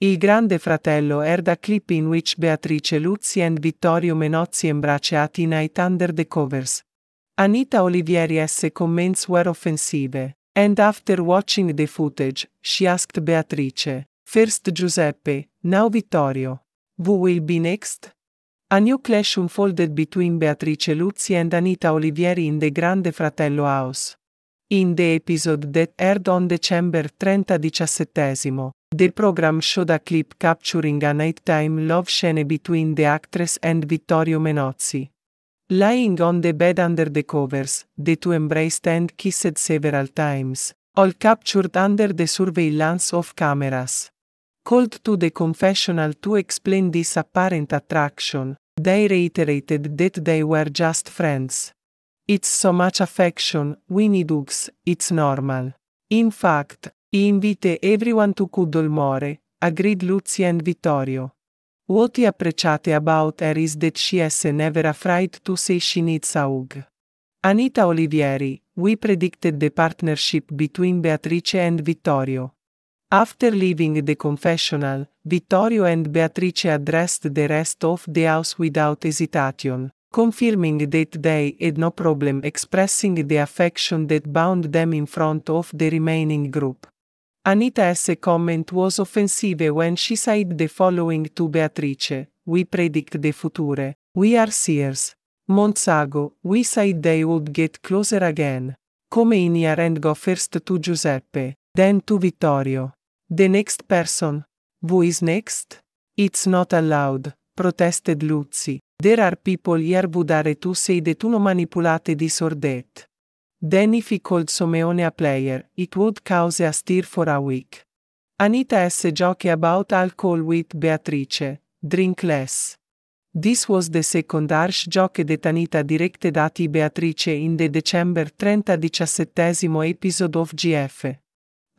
Il Grande Fratello è da clip in which Beatrice Luzzi and Vittorio Menozzi embraceat in I Thunder the covers. Anita Olivieri S. comments were offensive, and after watching the footage, she asked Beatrice, first Giuseppe, now Vittorio. Who will be next? A new clash unfolded between Beatrice Luzzi and Anita Olivieri in the Grande Fratello house. In the episode that aired on December 30 17 The program showed a clip capturing a nighttime love scene between the actress and Vittorio Menozzi. Lying on the bed under the covers, the two embraced and kissed several times, all captured under the surveillance of cameras. Called to the confessional to explain this apparent attraction, they reiterated that they were just friends. It's so much affection, Winnie hugs, it's normal. In fact, Invite everyone to cuddle more. agreed Lucy and Vittorio. What he appreciate about her is that she is never afraid to say she needs a hug. Anita Olivieri, we predicted the partnership between Beatrice and Vittorio. After leaving the confessional, Vittorio and Beatrice addressed the rest of the house without hesitation, confirming that they had no problem expressing the affection that bound them in front of the remaining group. Anita S. comment was offensive when she said the following to Beatrice We predict the future, we are seers. ago, we said they would get closer again. Come in here and go first to Giuseppe, then to Vittorio. The next person. Who is next? It's not allowed, protested Luzzi. There are people here who dare to say that uno manipulate disordet. Danny Ficold Someone a player, it would cause a stir for a week. Anita S. Joke about alcohol with Beatrice, drink less. This was the second harsh joke that Anita directed at Beatrice in the December 30 17 episode of GF.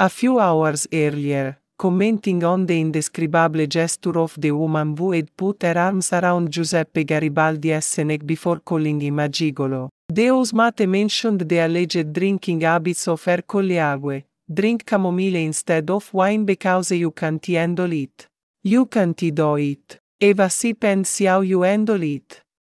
A few hours earlier, commenting on the indescribable gesture of the woman who had put her arms around Giuseppe Garibaldi's neck before calling him a gigolo. Deus Mate mentioned the alleged drinking habits of Agüe. Drink chamomile instead of wine because you can't handle it. You can't do it. Eva sip and see how you handle it.